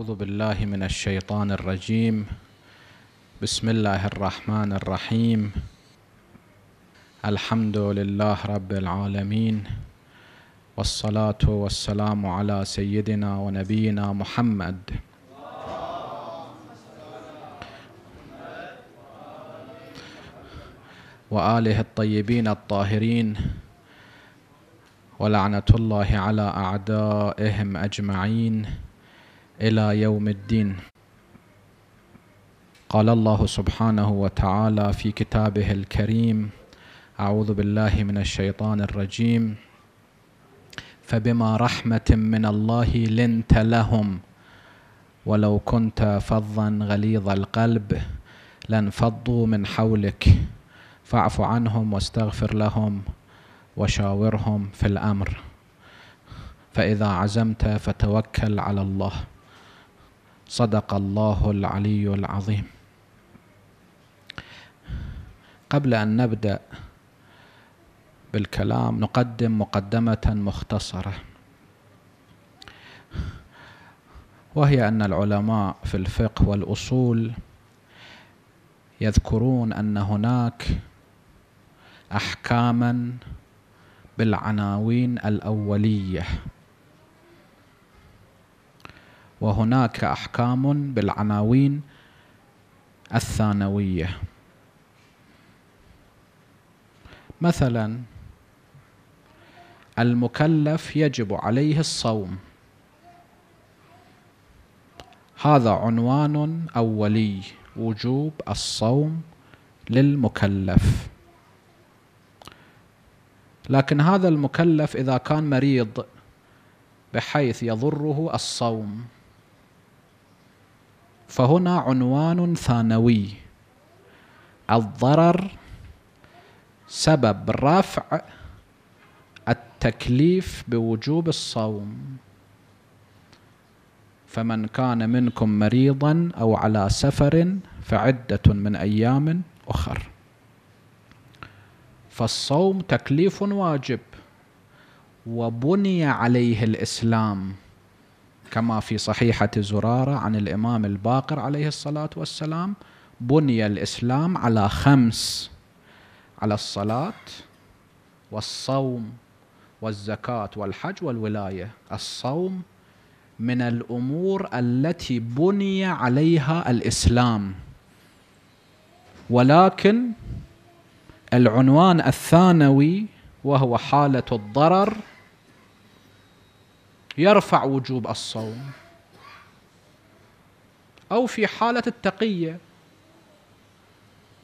أعوذ بالله من الشيطان الرجيم بسم الله الرحمن الرحيم الحمد لله رب العالمين والصلاة والسلام على سيدنا ونبينا محمد وآله الطيبين الطاهرين ولعنة الله على أعدائهم أجمعين الى يوم الدين قال الله سبحانه وتعالى في كتابه الكريم اعوذ بالله من الشيطان الرجيم فبما رحمه من الله لنت لهم ولو كنت فظا غليظ القلب لانفضوا من حولك فاعف عنهم واستغفر لهم وشاورهم في الامر فاذا عزمت فتوكل على الله صدق الله العلي العظيم قبل ان نبدا بالكلام نقدم مقدمه مختصره وهي ان العلماء في الفقه والاصول يذكرون ان هناك احكاما بالعناوين الاوليه وهناك احكام بالعناوين الثانويه مثلا المكلف يجب عليه الصوم هذا عنوان اولي وجوب الصوم للمكلف لكن هذا المكلف اذا كان مريض بحيث يضره الصوم فهنا عنوان ثانوي الضرر سبب رفع التكليف بوجوب الصوم فمن كان منكم مريضا او على سفر فعده من ايام اخر فالصوم تكليف واجب وبني عليه الاسلام كما في صحيحة زرارة عن الإمام الباقر عليه الصلاة والسلام بني الإسلام على خمس على الصلاة والصوم والزكاة والحج والولاية الصوم من الأمور التي بني عليها الإسلام ولكن العنوان الثانوي وهو حالة الضرر يرفع وجوب الصوم او في حاله التقيه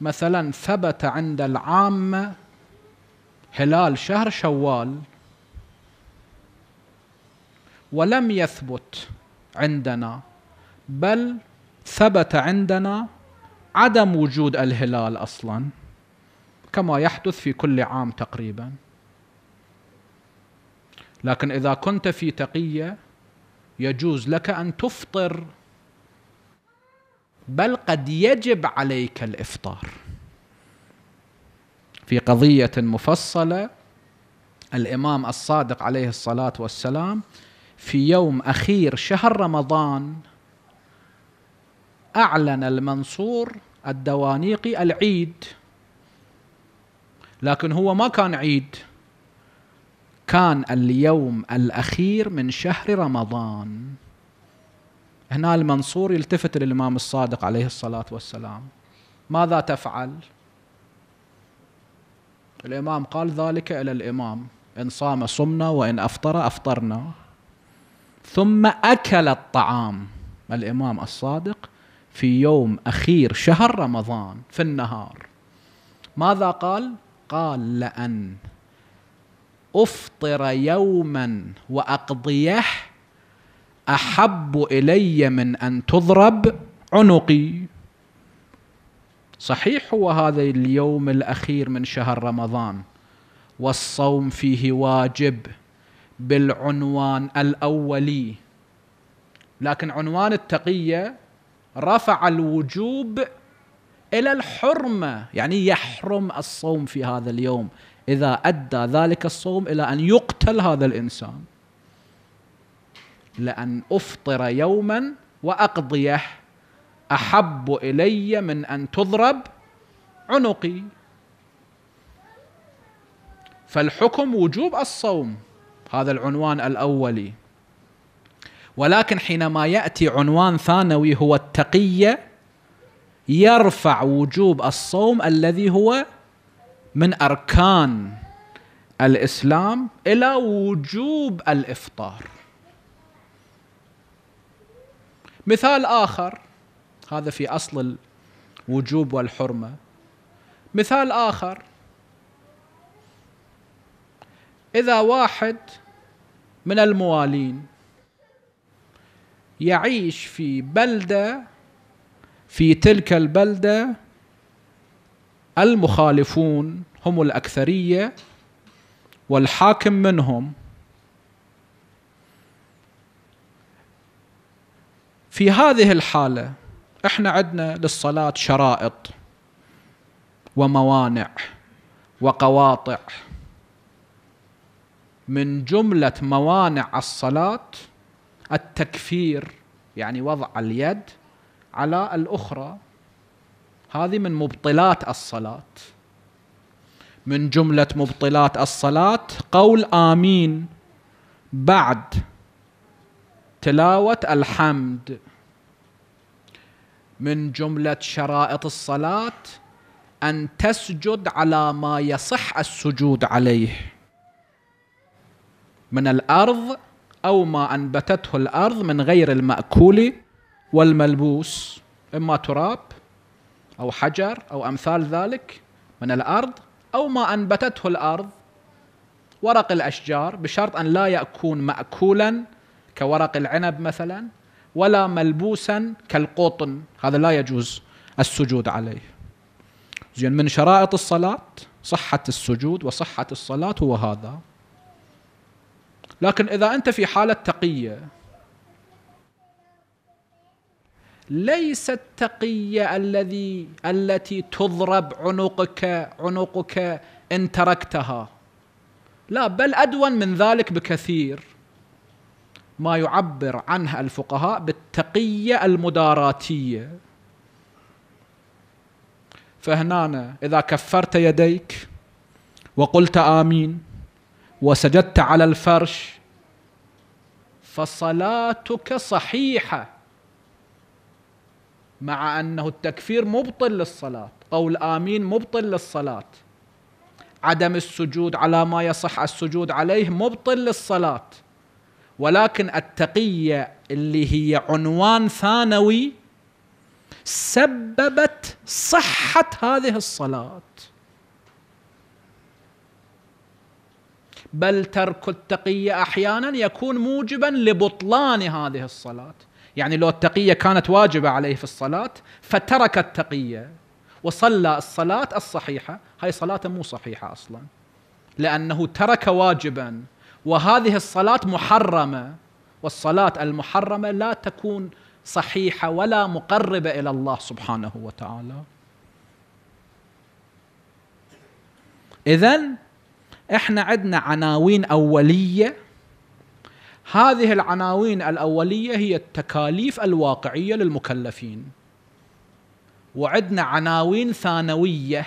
مثلا ثبت عند العامه هلال شهر شوال ولم يثبت عندنا بل ثبت عندنا عدم وجود الهلال اصلا كما يحدث في كل عام تقريبا لكن اذا كنت في تقيه يجوز لك ان تفطر بل قد يجب عليك الافطار في قضيه مفصله الامام الصادق عليه الصلاه والسلام في يوم اخير شهر رمضان اعلن المنصور الدوانيقي العيد لكن هو ما كان عيد كان اليوم الأخير من شهر رمضان هنا المنصور يلتفت للإمام الصادق عليه الصلاة والسلام ماذا تفعل؟ الإمام قال ذلك إلى الإمام إن صام صمنا وإن أفطر أفطرنا ثم أكل الطعام الإمام الصادق في يوم أخير شهر رمضان في النهار ماذا قال؟ قال لأن افطر يوما واقضيه احب الي من ان تضرب عنقي صحيح هو هذا اليوم الاخير من شهر رمضان والصوم فيه واجب بالعنوان الاولي لكن عنوان التقيه رفع الوجوب الى الحرمه يعني يحرم الصوم في هذا اليوم إذا أدى ذلك الصوم إلى أن يقتل هذا الإنسان لأن أفطر يوما وأقضيه أحب إلي من أن تضرب عنقي فالحكم وجوب الصوم هذا العنوان الأولي ولكن حينما يأتي عنوان ثانوي هو التقية يرفع وجوب الصوم الذي هو من اركان الاسلام الى وجوب الافطار مثال اخر هذا في اصل الوجوب والحرمه مثال اخر اذا واحد من الموالين يعيش في بلده في تلك البلده المخالفون هم الأكثرية والحاكم منهم في هذه الحالة احنا عندنا للصلاة شرائط وموانع وقواطع من جملة موانع الصلاة التكفير يعني وضع اليد على الأخرى هذه من مبطلات الصلاة من جملة مبطلات الصلاة قول آمين بعد تلاوة الحمد من جملة شرائط الصلاة أن تسجد على ما يصح السجود عليه من الأرض أو ما أنبتته الأرض من غير المأكول والملبوس إما تراب أو حجر أو أمثال ذلك من الأرض أو ما أنبتته الأرض ورق الأشجار بشرط أن لا يكون مأكولا كورق العنب مثلا ولا ملبوسا كالقطن هذا لا يجوز السجود عليه زين من شرائط الصلاة صحة السجود وصحة الصلاة هو هذا لكن إذا أنت في حالة تقية ليس التقية الذي التي تضرب عنقك عنقك إن تركتها لا بل أدون من ذلك بكثير ما يعبر عنها الفقهاء بالتقية المداراتية فهنا إذا كفرت يديك وقلت آمين وسجدت على الفرش فصلاتك صحيحه مع انه التكفير مبطل للصلاه قول امين مبطل للصلاه عدم السجود على ما يصح السجود عليه مبطل للصلاه ولكن التقيه اللي هي عنوان ثانوي سببت صحه هذه الصلاه بل ترك التقيه احيانا يكون موجبا لبطلان هذه الصلاه يعني لو التقية كانت واجبة عليه في الصلاة فترك التقية وصلى الصلاة الصحيحة هاي صلاة مو صحيحة أصلا لأنه ترك واجبا وهذه الصلاة محرمة والصلاة المحرمة لا تكون صحيحة ولا مقربة إلى الله سبحانه وتعالى إذا إحنا عندنا عناوين أولية هذه العناوين الاوليه هي التكاليف الواقعيه للمكلفين وعندنا عناوين ثانويه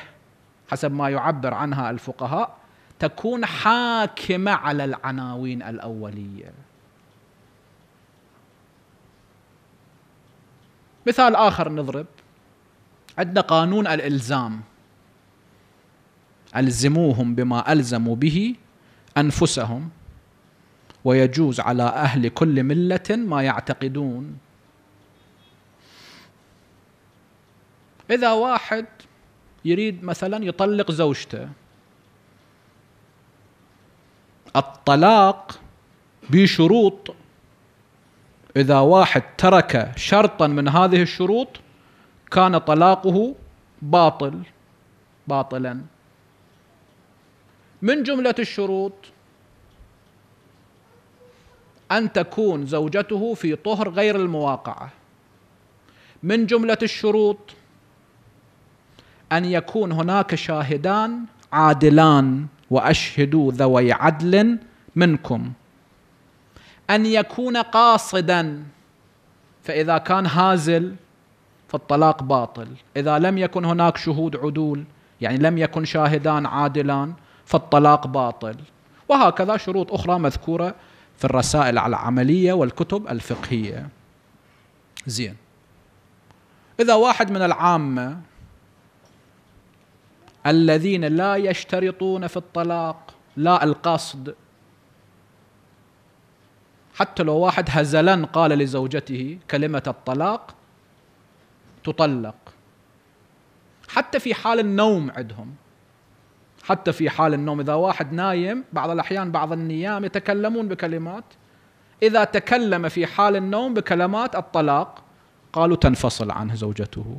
حسب ما يعبر عنها الفقهاء تكون حاكمه على العناوين الاوليه مثال اخر نضرب عندنا قانون الالزام الزموهم بما الزموا به انفسهم ويجوز على اهل كل مله ما يعتقدون اذا واحد يريد مثلا يطلق زوجته الطلاق بشروط اذا واحد ترك شرطا من هذه الشروط كان طلاقه باطل باطلا من جمله الشروط أن تكون زوجته في طهر غير المواقعة من جملة الشروط أن يكون هناك شاهدان عادلان وأشهدوا ذوي عدل منكم أن يكون قاصدا فإذا كان هازل فالطلاق باطل إذا لم يكن هناك شهود عدول يعني لم يكن شاهدان عادلان فالطلاق باطل وهكذا شروط أخرى مذكورة في الرسائل العملية والكتب الفقهية زين إذا واحد من العامة الذين لا يشترطون في الطلاق لا القصد حتى لو واحد هزلا قال لزوجته كلمة الطلاق تطلق حتى في حال النوم عندهم حتى في حال النوم إذا واحد نايم بعض الأحيان بعض النيام يتكلمون بكلمات إذا تكلم في حال النوم بكلمات الطلاق قالوا تنفصل عنه زوجته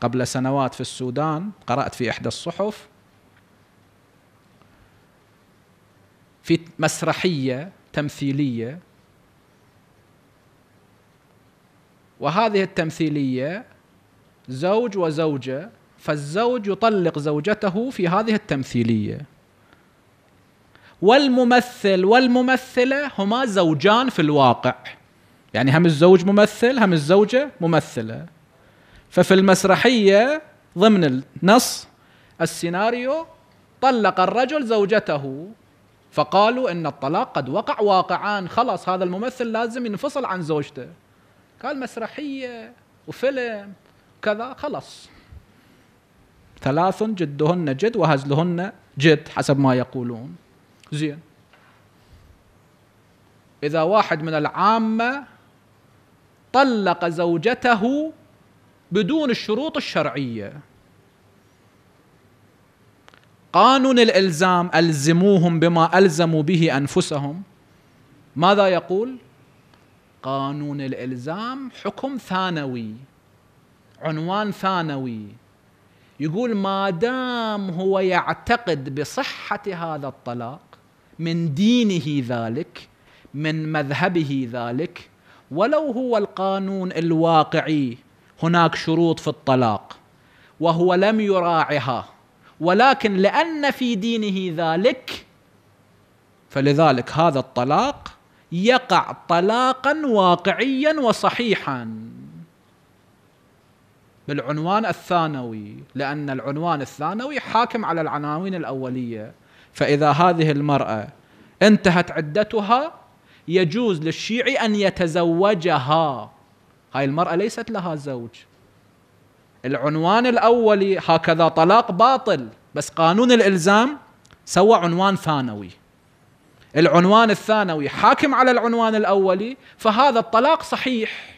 قبل سنوات في السودان قرأت في إحدى الصحف في مسرحية تمثيلية وهذه التمثيلية زوج وزوجة فالزوج يطلق زوجته في هذه التمثيليه والممثل والممثله هما زوجان في الواقع يعني هم الزوج ممثل هم الزوجه ممثله ففي المسرحيه ضمن النص السيناريو طلق الرجل زوجته فقالوا ان الطلاق قد وقع واقعان خلاص هذا الممثل لازم ينفصل عن زوجته قال مسرحيه وفيلم كذا خلاص ثلاث جدهن جد وهزلهن جد حسب ما يقولون زين إذا واحد من العامة طلق زوجته بدون الشروط الشرعية قانون الإلزام ألزموهم بما ألزموا به أنفسهم ماذا يقول؟ قانون الإلزام حكم ثانوي عنوان ثانوي يقول ما دام هو يعتقد بصحة هذا الطلاق من دينه ذلك من مذهبه ذلك ولو هو القانون الواقعي هناك شروط في الطلاق وهو لم يراعها ولكن لأن في دينه ذلك فلذلك هذا الطلاق يقع طلاقا واقعيا وصحيحا بالعنوان الثانوي لأن العنوان الثانوي حاكم على العناوين الأولية فإذا هذه المرأة انتهت عدتها يجوز للشيعي أن يتزوجها هاي المرأة ليست لها زوج العنوان الأولي هكذا طلاق باطل بس قانون الإلزام سوى عنوان ثانوي العنوان الثانوي حاكم على العنوان الأولي فهذا الطلاق صحيح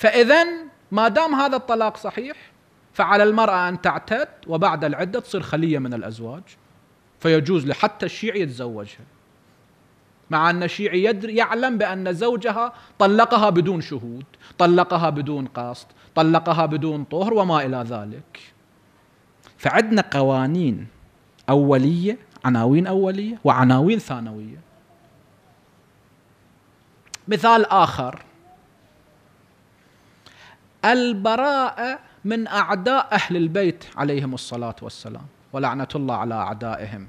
فإذا ما دام هذا الطلاق صحيح فعلى المرأة أن تعتد وبعد العدة تصير خلية من الأزواج فيجوز لحتى الشيعي يتزوجها مع أن الشيعي يدري يعلم بأن زوجها طلقها بدون شهود طلقها بدون قصد طلقها بدون طهر وما إلى ذلك فعندنا قوانين أولية عناوين أولية وعناوين ثانوية مثال آخر البراءه من اعداء اهل البيت عليهم الصلاه والسلام ولعنه الله على اعدائهم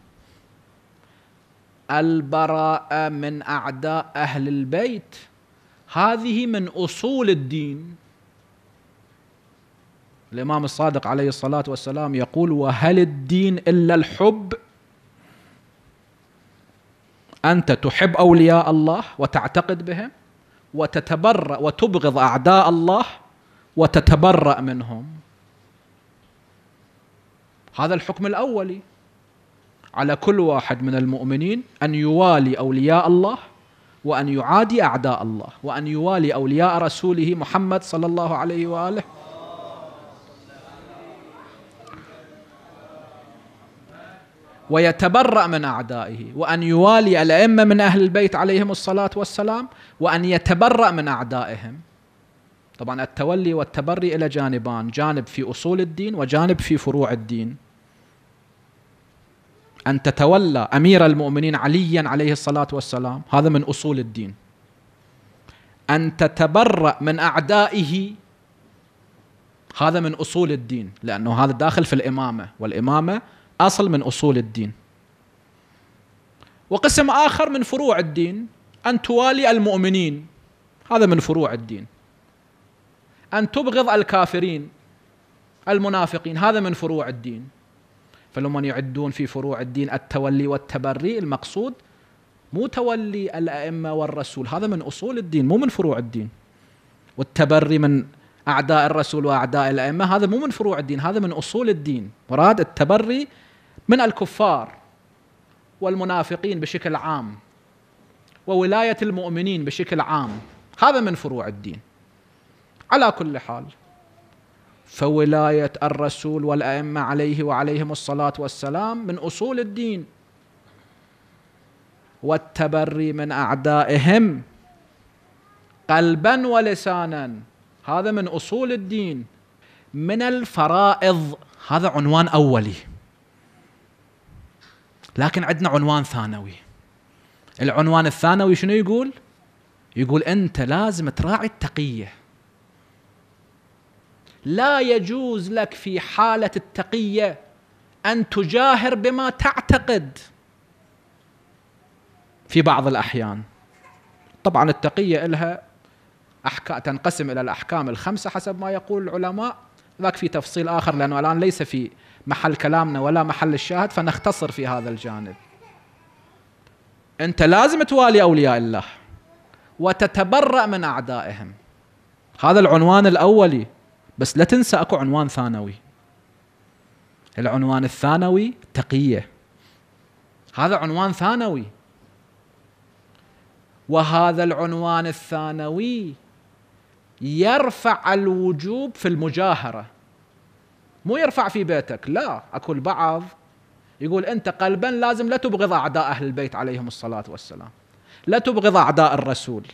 البراءه من اعداء اهل البيت هذه من اصول الدين الامام الصادق عليه الصلاه والسلام يقول وهل الدين الا الحب انت تحب اولياء الله وتعتقد بهم وتتبرأ وتبغض اعداء الله وتتبرأ منهم هذا الحكم الأولي على كل واحد من المؤمنين أن يوالي أولياء الله وأن يعادي أعداء الله وأن يوالي أولياء رسوله محمد صلى الله عليه وآله ويتبرأ من أعدائه وأن يوالي الأئمة من أهل البيت عليهم الصلاة والسلام وأن يتبرأ من أعدائهم طبعا التولي والتبري إلى جانبان جانب في أصول الدين وجانب في فروع الدين أن تتولى أمير المؤمنين عليا عليه الصلاة والسلام هذا من أصول الدين أن تتبرأ من أعدائه هذا من أصول الدين لأنه هذا داخل في الإمامة والإمامة أصل من أصول الدين وقسم آخر من فروع الدين أن توالي المؤمنين هذا من فروع الدين أن تبغض الكافرين المنافقين هذا من فروع الدين فلما يعدون في فروع الدين التولي والتبري المقصود مو تولي الأئمة والرسول هذا من أصول الدين مو من فروع الدين والتبري من أعداء الرسول وأعداء الأئمة هذا مو من فروع الدين هذا من أصول الدين مراد التبري من الكفار والمنافقين بشكل عام وولاية المؤمنين بشكل عام هذا من فروع الدين على كل حال فولاية الرسول والأئمة عليه وعليهم الصلاة والسلام من أصول الدين والتبري من أعدائهم قلبا ولسانا هذا من أصول الدين من الفرائض هذا عنوان أولي لكن عندنا عنوان ثانوي العنوان الثانوي شنو يقول؟ يقول أنت لازم تراعي التقية لا يجوز لك في حالة التقية أن تجاهر بما تعتقد في بعض الأحيان طبعا التقية إلها أحكا تنقسم إلى الأحكام الخمسة حسب ما يقول العلماء ذاك في تفصيل آخر لأنه الآن ليس في محل كلامنا ولا محل الشاهد فنختصر في هذا الجانب أنت لازم توالي أولياء الله وتتبرأ من أعدائهم هذا العنوان الأولي بس لا تنسى اكو عنوان ثانوي العنوان الثانوي تقيه هذا عنوان ثانوي وهذا العنوان الثانوي يرفع الوجوب في المجاهره مو يرفع في بيتك لا اكو البعض يقول انت قلبا لازم لا تبغض اعداء اهل البيت عليهم الصلاه والسلام لا تبغض اعداء الرسول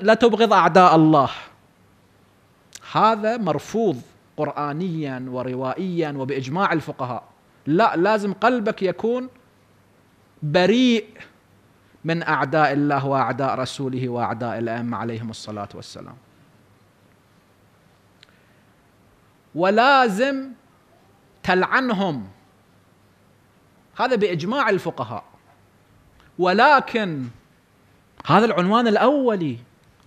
لا تبغض اعداء الله هذا مرفوض قرآنيا وروائيا وبإجماع الفقهاء لا لازم قلبك يكون بريء من أعداء الله وأعداء رسوله وأعداء الأئمة عليهم الصلاة والسلام ولازم تلعنهم هذا بإجماع الفقهاء ولكن هذا العنوان الأولي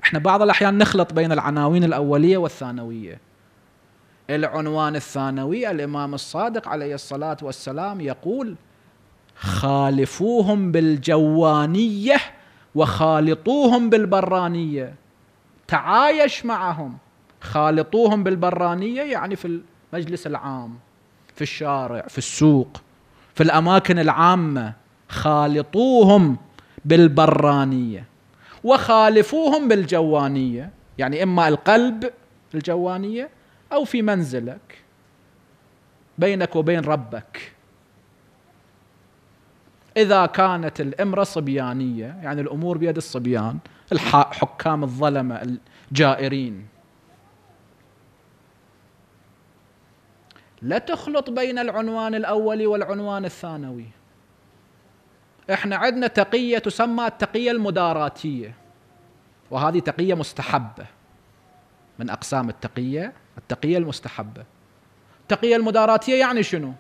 احنا بعض الاحيان نخلط بين العناوين الاوليه والثانويه العنوان الثانوي الامام الصادق عليه الصلاه والسلام يقول خالفوهم بالجوانيه وخالطوهم بالبرانيه تعايش معهم خالطوهم بالبرانيه يعني في المجلس العام في الشارع في السوق في الاماكن العامه خالطوهم بالبرانيه وخالفوهم بالجوانية يعني إما القلب الجوانية أو في منزلك بينك وبين ربك إذا كانت الإمرة صبيانية يعني الأمور بيد الصبيان الحكام الظلمة الجائرين لا تخلط بين العنوان الأولي والعنوان الثانوي احنا عندنا تقية تسمى التقية المداراتية وهذه تقية مستحبة من أقسام التقية التقية المستحبة التقية المداراتية يعني شنو؟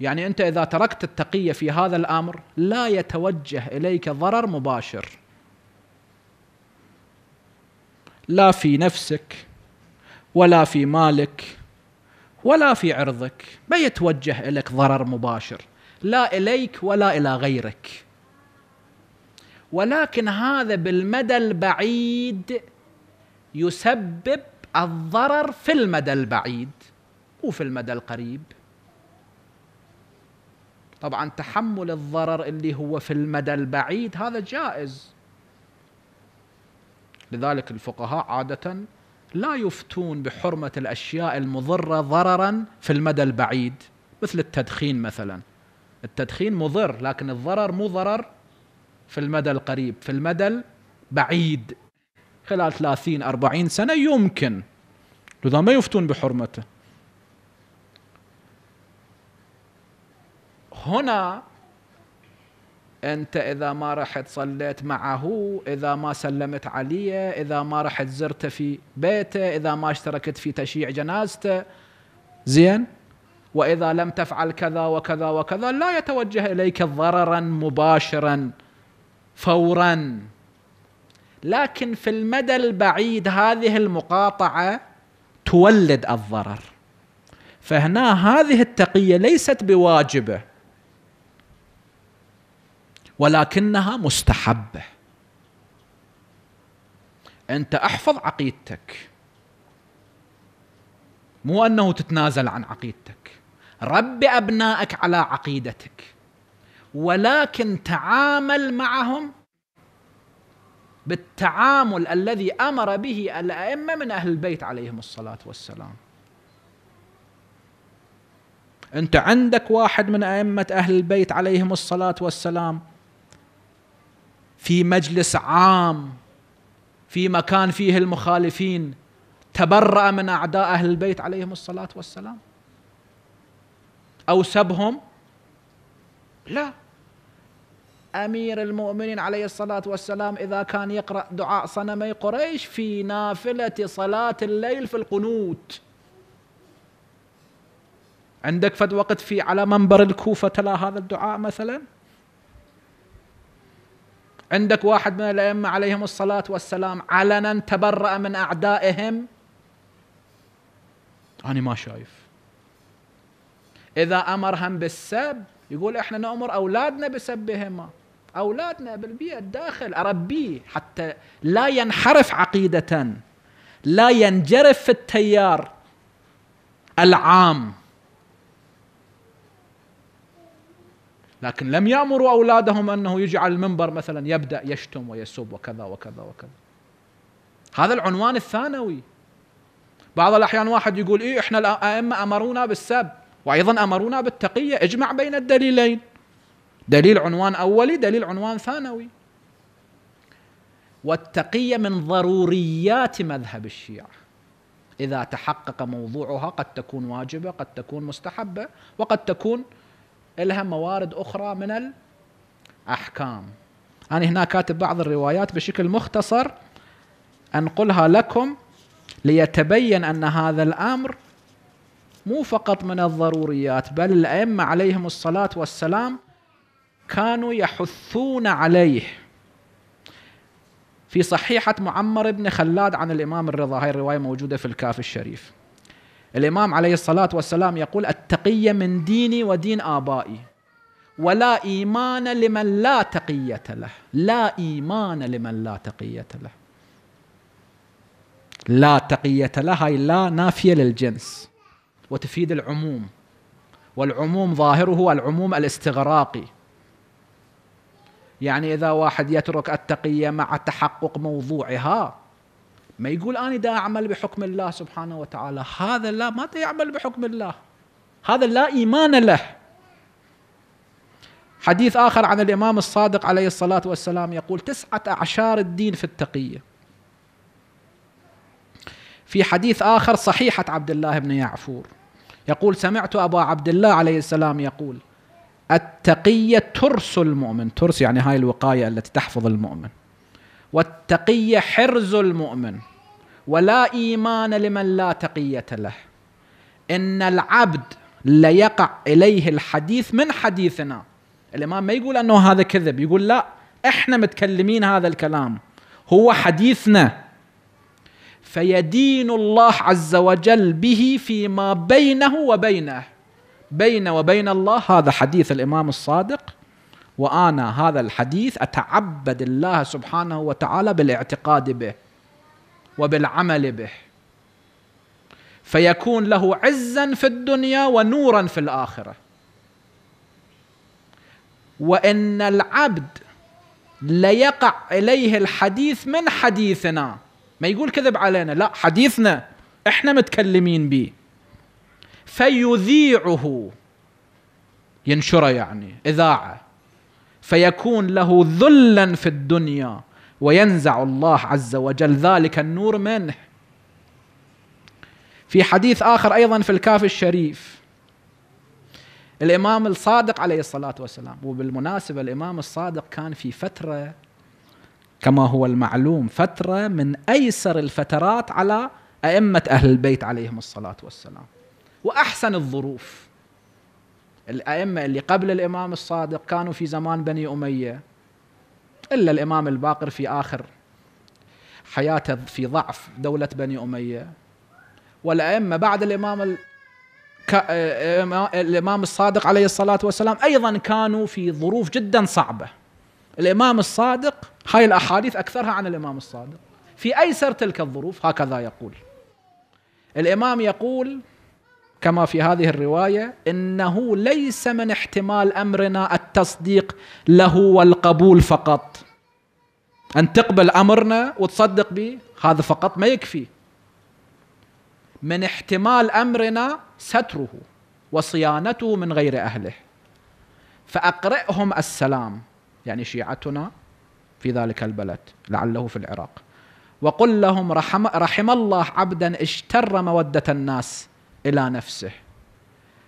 يعني أنت إذا تركت التقية في هذا الأمر لا يتوجه إليك ضرر مباشر لا في نفسك ولا في مالك ولا في عرضك ما يتوجه إليك ضرر مباشر لا اليك ولا الى غيرك ولكن هذا بالمدى البعيد يسبب الضرر في المدى البعيد وفي المدى القريب طبعا تحمل الضرر اللي هو في المدى البعيد هذا جائز لذلك الفقهاء عادة لا يفتون بحرمة الأشياء المضرة ضررا في المدى البعيد مثل التدخين مثلا التدخين مضر لكن الضرر مو ضرر في المدى القريب في المدى البعيد خلال 30 40 سنة يمكن لذا ما يفتون بحرمته هنا انت اذا ما رحت صليت معه اذا ما سلمت عليه اذا ما رحت زرته في بيته اذا ما اشتركت في تشييع جنازته زين واذا لم تفعل كذا وكذا وكذا لا يتوجه اليك ضررا مباشرا فورا لكن في المدى البعيد هذه المقاطعه تولد الضرر فهنا هذه التقيه ليست بواجبه ولكنها مستحبه انت احفظ عقيدتك مو انه تتنازل عن عقيدتك رب ابنائك على عقيدتك ولكن تعامل معهم بالتعامل الذي امر به الائمه من اهل البيت عليهم الصلاه والسلام انت عندك واحد من ائمه اهل البيت عليهم الصلاه والسلام في مجلس عام في مكان فيه المخالفين تبرأ من أعداء أهل البيت عليهم الصلاة والسلام أو سبهم لا أمير المؤمنين عليه الصلاة والسلام إذا كان يقرأ دعاء صنمي قريش في نافلة صلاة الليل في القنوت عندك فد وقت في على منبر الكوفة تلا هذا الدعاء مثلا عندك واحد من الأئمة عليهم الصلاة والسلام علنا تبرأ من أعدائهم أنا ما شايف إذا أمرهم بالسب يقول إحنا نأمر أولادنا بسبهما أولادنا بالبيئة الداخل أربيه حتى لا ينحرف عقيدة لا ينجرف في التيار العام لكن لم يأمروا أولادهم أنه يجعل المنبر مثلا يبدأ يشتم ويسب وكذا وكذا وكذا هذا العنوان الثانوي بعض الأحيان واحد يقول إيه إحنا الأئمة أمرونا بالسب وأيضا أمرونا بالتقية اجمع بين الدليلين دليل عنوان أولي دليل عنوان ثانوي والتقية من ضروريات مذهب الشيعة إذا تحقق موضوعها قد تكون واجبة قد تكون مستحبة وقد تكون لها موارد أخرى من الأحكام أنا هنا كاتب بعض الروايات بشكل مختصر أنقلها لكم ليتبين أن هذا الأمر مو فقط من الضروريات بل الائمه عليهم الصلاه والسلام كانوا يحثون عليه في صحيحة معمر بن خلاد عن الإمام الرضا هاي الرواية موجودة في الكافي الشريف الإمام عليه الصلاة والسلام يقول التقي من ديني ودين آبائي ولا إيمان لمن لا تقية له لا إيمان لمن لا تقية له لا تقية له هاي لا نافية للجنس وتفيد العموم والعموم ظاهره العموم الاستغراقي يعني إذا واحد يترك التقية مع تحقق موضوعها ما يقول أنا دا أعمل بحكم الله سبحانه وتعالى هذا لا ما يعمل بحكم الله هذا لا إيمان له حديث آخر عن الإمام الصادق عليه الصلاة والسلام يقول تسعة أعشار الدين في التقية في حديث آخر صحيحة عبد الله بن يعفور يقول سمعت أبا عبد الله عليه السلام يقول التقية ترس المؤمن ترس يعني هاي الوقاية التي تحفظ المؤمن والتقية حرز المؤمن ولا إيمان لمن لا تقية له إن العبد ليقع إليه الحديث من حديثنا الإمام ما يقول أنه هذا كذب يقول لا إحنا متكلمين هذا الكلام هو حديثنا فيدين الله عز وجل به فيما بينه وبينه بين وبين الله هذا حديث الامام الصادق وانا هذا الحديث اتعبد الله سبحانه وتعالى بالاعتقاد به وبالعمل به فيكون له عزا في الدنيا ونورا في الاخره وان العبد ليقع اليه الحديث من حديثنا ما يقول كذب علينا لا حديثنا احنا متكلمين به فيذيعه ينشره يعني اذاعه فيكون له ذلا في الدنيا وينزع الله عز وجل ذلك النور منه في حديث اخر ايضا في الكافي الشريف الامام الصادق عليه الصلاه والسلام وبالمناسبه الامام الصادق كان في فتره كما هو المعلوم فترة من أيسر الفترات على أئمة أهل البيت عليهم الصلاة والسلام وأحسن الظروف الأئمة اللي قبل الإمام الصادق كانوا في زمان بني أمية إلا الإمام الباقر في آخر حياته في ضعف دولة بني أمية والأئمة بعد الإمام الإمام الصادق عليه الصلاة والسلام أيضا كانوا في ظروف جدا صعبة الإمام الصادق هاي الأحاديث أكثرها عن الإمام الصادق في أيسر تلك الظروف هكذا يقول الإمام يقول كما في هذه الرواية إنه ليس من احتمال أمرنا التصديق له والقبول فقط أن تقبل أمرنا وتصدق به هذا فقط ما يكفي من احتمال أمرنا ستره وصيانته من غير أهله فأقرئهم السلام يعني شيعتنا في ذلك البلد لعله في العراق وقل لهم رحم, رحم الله عبدا اشتر مودة الناس إلى نفسه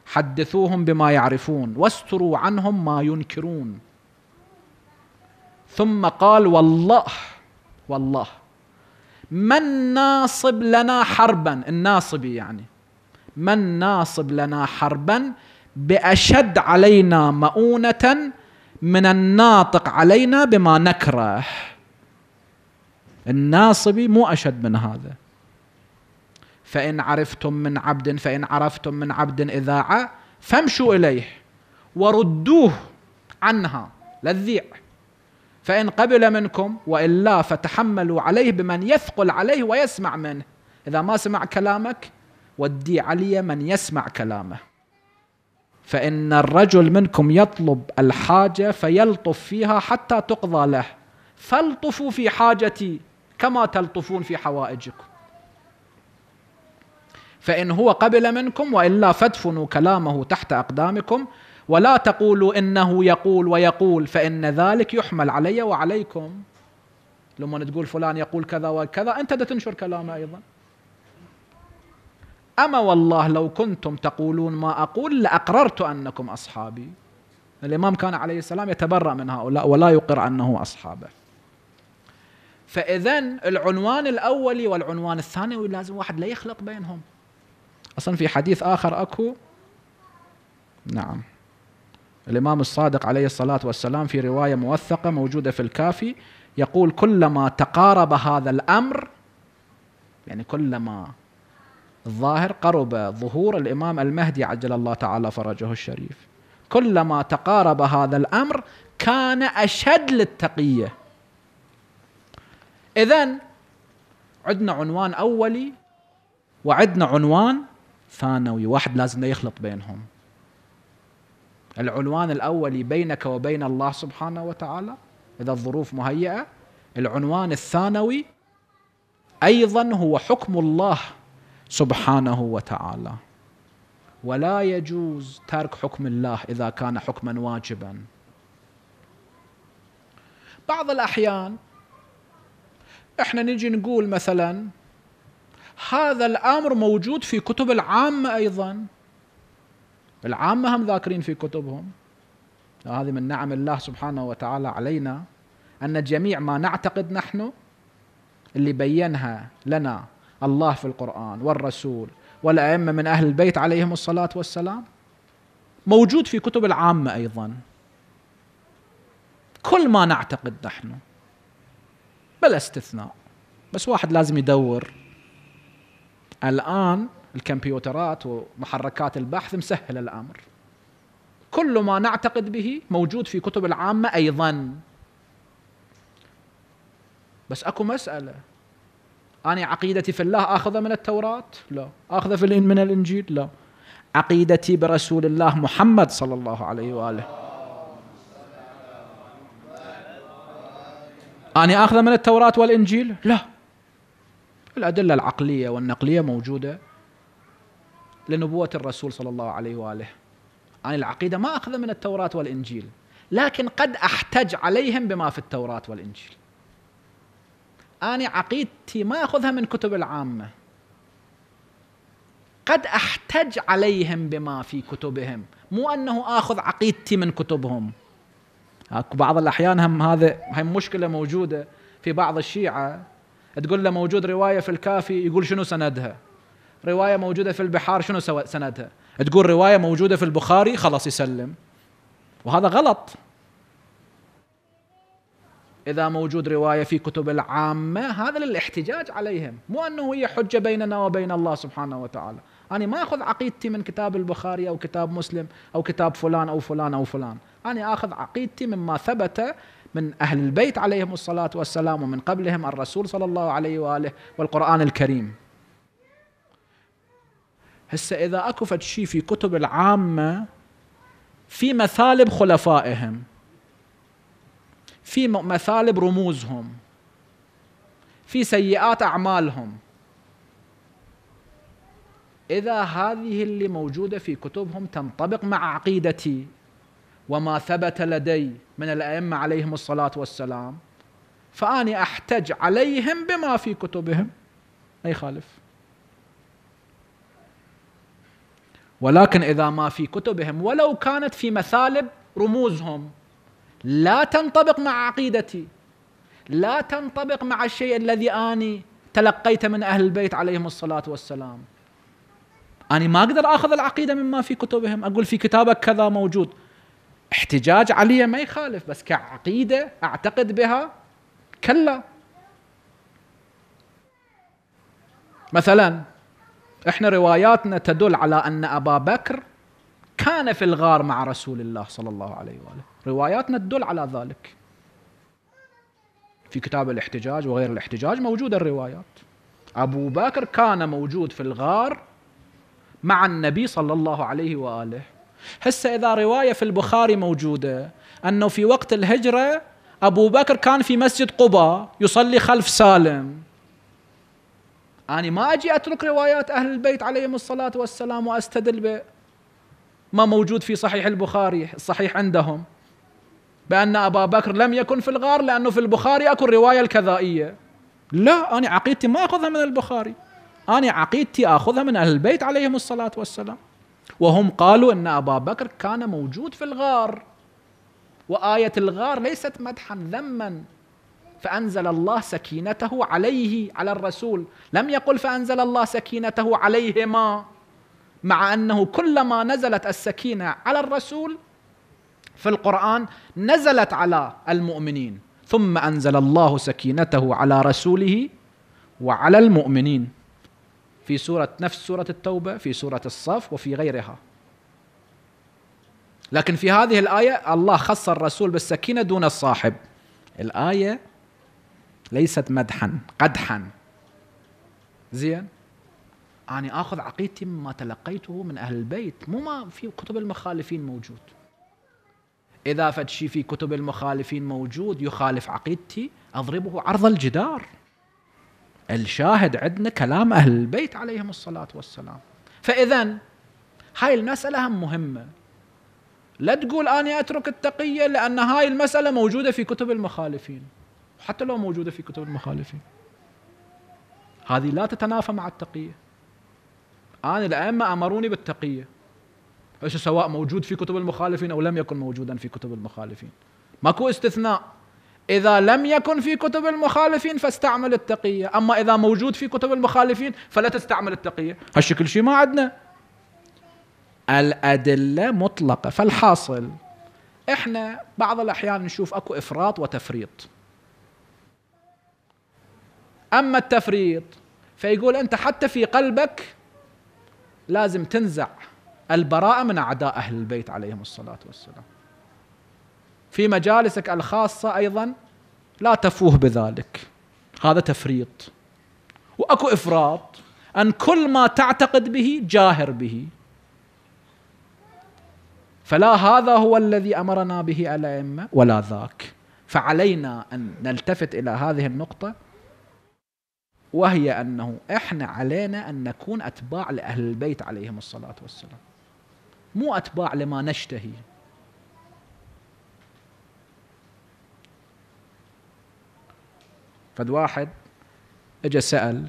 حدثوهم بما يعرفون واستروا عنهم ما ينكرون ثم قال والله والله من ناصب لنا حربا الناصبي يعني من ناصب لنا حربا بأشد علينا مؤونة من الناطق علينا بما نكره الناصبي مو أشد من هذا فإن عرفتم من عبد فإن عرفتم من عبد إذاعة فامشوا إليه وردوه عنها للذيع فإن قبل منكم وإلا فتحملوا عليه بمن يثقل عليه ويسمع منه إذا ما سمع كلامك ودي علي من يسمع كلامه فإن الرجل منكم يطلب الحاجة فيلطف فيها حتى تقضى له فالطفوا في حاجتي كما تلطفون في حوائجكم فإن هو قبل منكم وإلا فادفنوا كلامه تحت أقدامكم ولا تقولوا إنه يقول ويقول فإن ذلك يحمل علي وعليكم لما تقول فلان يقول كذا وكذا أنت تنشر كلامه أيضا أما والله لو كنتم تقولون ما أقول لأقررت أنكم أصحابي الإمام كان عليه السلام يتبرأ من هؤلاء ولا يقر أنه أصحابه فإذا العنوان الأولي والعنوان الثانوي لازم واحد لا يخلط بينهم أصلا في حديث آخر أكو نعم الإمام الصادق عليه الصلاة والسلام في رواية موثقة موجودة في الكافي يقول كلما تقارب هذا الأمر يعني كلما الظاهر قرب ظهور الامام المهدي عجل الله تعالى فرجه الشريف كلما تقارب هذا الامر كان اشد للتقيه اذا عندنا عنوان اولي وعندنا عنوان ثانوي واحد لازم لا يخلط بينهم العنوان الاولي بينك وبين الله سبحانه وتعالى اذا الظروف مهيئه العنوان الثانوي ايضا هو حكم الله سبحانه وتعالى ولا يجوز ترك حكم الله اذا كان حكما واجبا بعض الاحيان احنا نجي نقول مثلا هذا الامر موجود في كتب العامه ايضا العامه هم ذاكرين في كتبهم هذه من نعم الله سبحانه وتعالى علينا ان جميع ما نعتقد نحن اللي بينها لنا الله في القرآن والرسول والأئمة من أهل البيت عليهم الصلاة والسلام موجود في كتب العامة أيضا كل ما نعتقد نحن بلا استثناء بس واحد لازم يدور الآن الكمبيوترات ومحركات البحث مسهل الأمر كل ما نعتقد به موجود في كتب العامة أيضا بس أكو مسألة أنا عقيدتي في الله أخذ من التوراة لا أخذ في من الإنجيل لا عقيدتي برسول الله محمد صلى الله عليه وآله أنا أخذ من التوراة والإنجيل لا الأدلة العقلية والنقلية موجودة لنبوة الرسول صلى الله عليه وآله أنا العقيدة ما أخذ من التوراة والإنجيل لكن قد أحتج عليهم بما في التوراة والإنجيل أنا عقيدتي ما أخذها من كتب العامة قد أحتج عليهم بما في كتبهم مو أنه آخذ عقيدتي من كتبهم اكو بعض الاحيان هم هذا هي مشكله موجوده في بعض الشيعه تقول له موجود روايه في الكافي يقول شنو سندها روايه موجوده في البحار شنو سندها تقول روايه موجوده في البخاري خلاص يسلم وهذا غلط إذا موجود رواية في كتب العامة هذا للاحتجاج عليهم مو أنه هي حجة بيننا وبين الله سبحانه وتعالى أنا ما أخذ عقيدتي من كتاب البخاري أو كتاب مسلم أو كتاب فلان أو فلان أو فلان أنا أخذ عقيدتي مما ثبت من أهل البيت عليهم الصلاة والسلام ومن قبلهم الرسول صلى الله عليه وآله والقرآن الكريم هسه إذا أكفت شيء في كتب العامة في مثالب خلفائهم في مثالب رموزهم في سيئات اعمالهم اذا هذه اللي موجوده في كتبهم تنطبق مع عقيدتي وما ثبت لدي من الائمه عليهم الصلاه والسلام فاني احتج عليهم بما في كتبهم ما يخالف ولكن اذا ما في كتبهم ولو كانت في مثالب رموزهم لا تنطبق مع عقيدتي لا تنطبق مع الشيء الذي اني تلقيته من اهل البيت عليهم الصلاه والسلام أنا ما أقدر أخذ العقيدة مما في كتبهم أقول في كتابك كذا موجود احتجاج علي ما يخالف بس كعقيدة أعتقد بها كلا مثلا احنا رواياتنا تدل على أن أبا بكر كان في الغار مع رسول الله صلى الله عليه واله رواياتنا تدل على ذلك في كتاب الاحتجاج وغير الاحتجاج موجوده الروايات ابو بكر كان موجود في الغار مع النبي صلى الله عليه واله هسه اذا روايه في البخاري موجوده انه في وقت الهجره ابو بكر كان في مسجد قباء يصلي خلف سالم أنا ما أجي أترك روايات أهل البيت عليهم الصلاة والسلام وأستدل ما موجود في صحيح البخاري الصحيح عندهم بأن أبا بكر لم يكن في الغار لأنه في البخاري أكو الرواية الكذائية لا أنا عقيدتي ما أخذها من البخاري أنا عقيدتي أخذها من أهل البيت عليهم الصلاة والسلام وهم قالوا أن أبا بكر كان موجود في الغار وآية الغار ليست مدحا ذما فأنزل الله سكينته عليه على الرسول لم يقل فأنزل الله سكينته عليهما مع انه كلما نزلت السكينه على الرسول في القران نزلت على المؤمنين ثم انزل الله سكينته على رسوله وعلى المؤمنين في سوره نفس سوره التوبه في سوره الصف وفي غيرها لكن في هذه الايه الله خص الرسول بالسكينه دون الصاحب الايه ليست مدحا قدحا زين أنا آخذ عقيدتي مما تلقيته من أهل البيت مو ما في كتب المخالفين موجود إذا فد شيء في كتب المخالفين موجود يخالف عقيدتي أضربه عرض الجدار الشاهد عندنا كلام أهل البيت عليهم الصلاة والسلام فإذا هاي المسألة هم مهمة لا تقول أنا أترك التقية لأن هاي المسألة موجودة في كتب المخالفين حتى لو موجودة في كتب المخالفين هذه لا تتنافى مع التقية أنا الأئمة أمروني بالتقية إيش سواء موجود في كتب المخالفين أو لم يكن موجودا في كتب المخالفين ماكو استثناء إذا لم يكن في كتب المخالفين فاستعمل التقية أما إذا موجود في كتب المخالفين فلا تستعمل التقية هالشكل شيء ما عندنا الأدلة مطلقة فالحاصل إحنا بعض الأحيان نشوف أكو إفراط وتفريط أما التفريط فيقول أنت حتى في قلبك لازم تنزع البراءة من أعداء أهل البيت عليهم الصلاة والسلام في مجالسك الخاصة أيضا لا تفوه بذلك هذا تفريط وأكو إفراط أن كل ما تعتقد به جاهر به فلا هذا هو الذي أمرنا به الأئمة ولا ذاك فعلينا أن نلتفت إلى هذه النقطة وهي أنه إحنا علينا أن نكون أتباع لأهل البيت عليهم الصلاة والسلام مو أتباع لما نشتهي فد واحد اجى سأل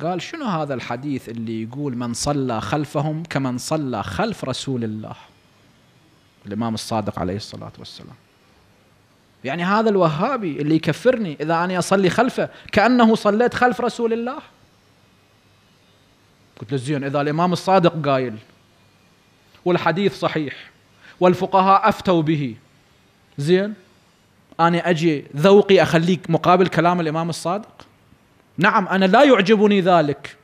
قال شنو هذا الحديث اللي يقول من صلى خلفهم كمن صلى خلف رسول الله الإمام الصادق عليه الصلاة والسلام يعني هذا الوهابي اللي يكفرني إذا أنا أصلي خلفه كأنه صليت خلف رسول الله قلت له زين إذا الإمام الصادق قايل والحديث صحيح والفقهاء أفتوا به زين أنا أجي ذوقي أخليك مقابل كلام الإمام الصادق نعم أنا لا يعجبني ذلك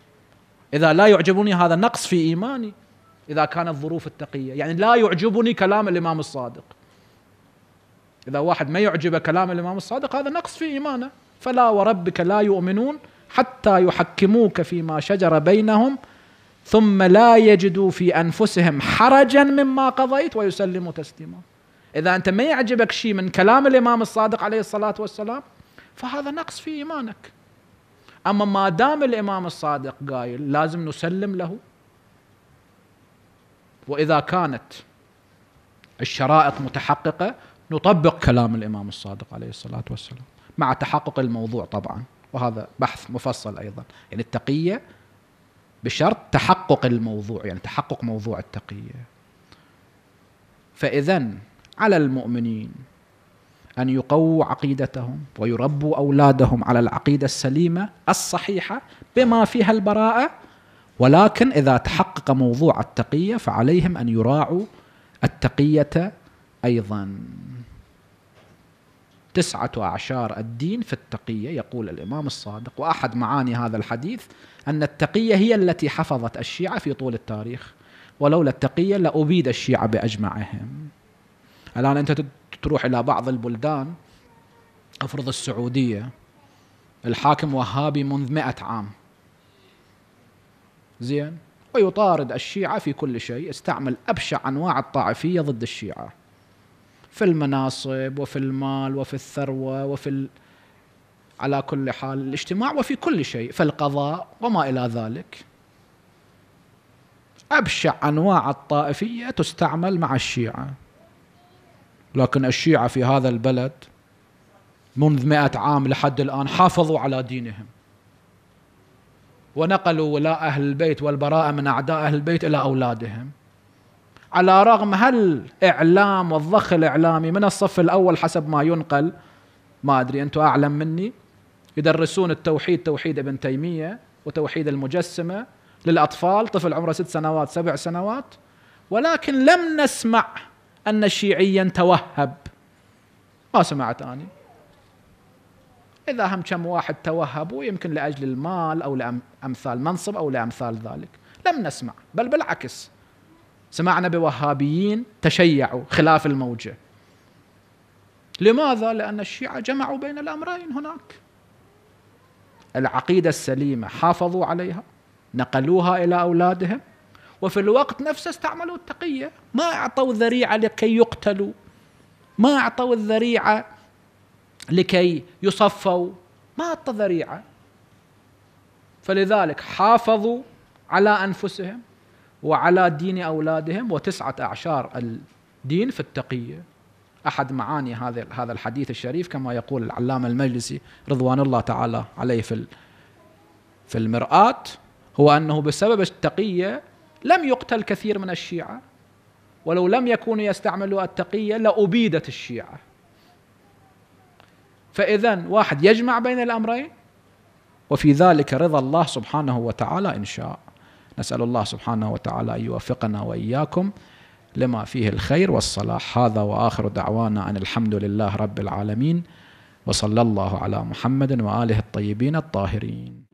إذا لا يعجبني هذا نقص في إيماني إذا كانت ظروف التقية يعني لا يعجبني كلام الإمام الصادق إذا واحد ما يعجبه كلام الإمام الصادق هذا نقص في إيمانه فلا وربك لا يؤمنون حتى يحكموك فيما شجر بينهم ثم لا يجدوا في أنفسهم حرجا مما قضيت ويسلموا تسليما إذا أنت ما يعجبك شيء من كلام الإمام الصادق عليه الصلاة والسلام فهذا نقص في إيمانك أما ما دام الإمام الصادق قايل لازم نسلم له وإذا كانت الشرائط متحققة نطبق كلام الإمام الصادق عليه الصلاة والسلام مع تحقق الموضوع طبعا وهذا بحث مفصل أيضا يعني التقية بشرط تحقق الموضوع يعني تحقق موضوع التقية فإذا على المؤمنين أن يقووا عقيدتهم ويربوا أولادهم على العقيدة السليمة الصحيحة بما فيها البراءة ولكن إذا تحقق موضوع التقية فعليهم أن يراعوا التقية أيضا تسعة أعشار الدين في التقية يقول الإمام الصادق وأحد معاني هذا الحديث أن التقية هي التي حفظت الشيعة في طول التاريخ ولولا التقية لأبيد الشيعة بأجمعهم الآن أنت تروح إلى بعض البلدان أفرض السعودية الحاكم وهابي منذ مئة عام زين ويطارد الشيعة في كل شيء استعمل أبشع أنواع الطائفية ضد الشيعة في المناصب وفي المال وفي الثروه وفي ال... على كل حال الاجتماع وفي كل شيء في القضاء وما الى ذلك ابشع انواع الطائفيه تستعمل مع الشيعه لكن الشيعه في هذا البلد منذ مئة عام لحد الآن حافظوا على دينهم ونقلوا ولاء أهل البيت والبراءة من أعداء أهل البيت إلى أولادهم على رغم هالاعلام والضخ الاعلامي من الصف الاول حسب ما ينقل ما ادري انتم اعلم مني يدرسون التوحيد توحيد ابن تيميه وتوحيد المجسمه للاطفال طفل عمره ست سنوات سبع سنوات ولكن لم نسمع ان شيعيا توهب ما سمعت اني اذا هم كم واحد توهب ويمكن لاجل المال او لامثال منصب او لامثال ذلك لم نسمع بل بالعكس سمعنا بوهابيين تشيعوا خلاف الموجه لماذا؟ لأن الشيعة جمعوا بين الأمرين هناك العقيدة السليمة حافظوا عليها نقلوها إلى أولادهم وفي الوقت نفسه استعملوا التقية ما أعطوا ذريعة لكي يقتلوا ما أعطوا الذريعة لكي يصفوا ما أعطى ذريعة فلذلك حافظوا على أنفسهم وعلى دين أولادهم وتسعة أعشار الدين في التقية أحد معاني هذا هذا الحديث الشريف كما يقول العلامة المجلسي رضوان الله تعالى عليه في في المرآة هو أنه بسبب التقية لم يقتل كثير من الشيعة ولو لم يكونوا يستعملوا التقية لأبيدت الشيعة فإذا واحد يجمع بين الأمرين وفي ذلك رضا الله سبحانه وتعالى إن شاء نسأل الله سبحانه وتعالى أن يوفقنا وإياكم لما فيه الخير والصلاح هذا وآخر دعوانا أن الحمد لله رب العالمين وصلى الله على محمد وآله الطيبين الطاهرين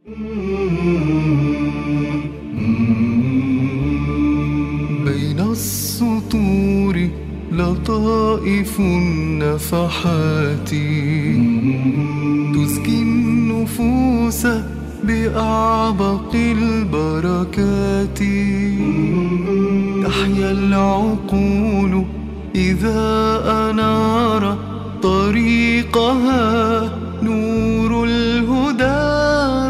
بين السطور لطائف النفحات تزكي النفوس بأعبق البركات تحيا العقول إذا أنار طريقها نور الهدى